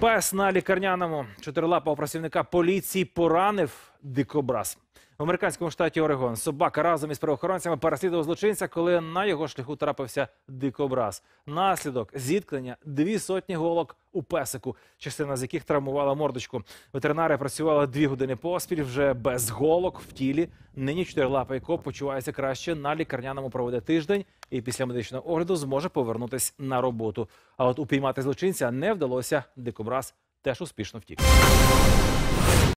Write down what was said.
Пес на лікарняному чотирилапого працівника поліції поранив дикобраз. В американському штаті Орегон собака разом із правоохоронцями переслідував злочинця, коли на його шляху трапився дикобраз. Наслідок зіткнення дві сотні голок у песику, частина з яких травмувала мордочку. Ветеринари працювали дві години поспіль вже без голок в тілі. Нині чотирилапий коп почувається краще на лікарняному проведе тиждень і після медичного огляду зможе повернутися на роботу. А от упіймати злочинця не вдалося. Дикобраз теж успішно втік.